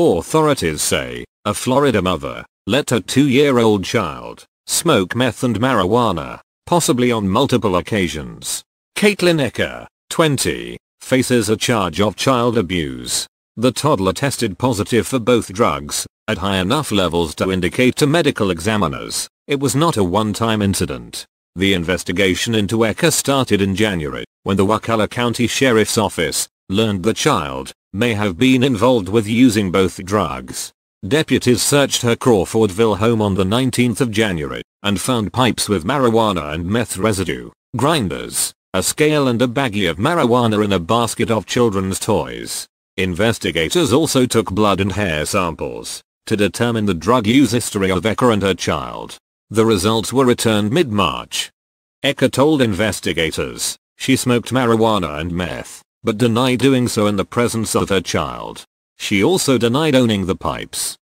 Authorities say, a Florida mother, let her two-year-old child, smoke meth and marijuana, possibly on multiple occasions. Caitlin Ecker, 20, faces a charge of child abuse. The toddler tested positive for both drugs, at high enough levels to indicate to medical examiners, it was not a one-time incident. The investigation into Ecker started in January, when the Wakulla County Sheriff's Office, learned the child, may have been involved with using both drugs. Deputies searched her Crawfordville home on the 19th of January and found pipes with marijuana and meth residue, grinders, a scale and a baggie of marijuana in a basket of children's toys. Investigators also took blood and hair samples to determine the drug use history of Eka and her child. The results were returned mid-March. Eka told investigators she smoked marijuana and meth but denied doing so in the presence of her child. She also denied owning the pipes.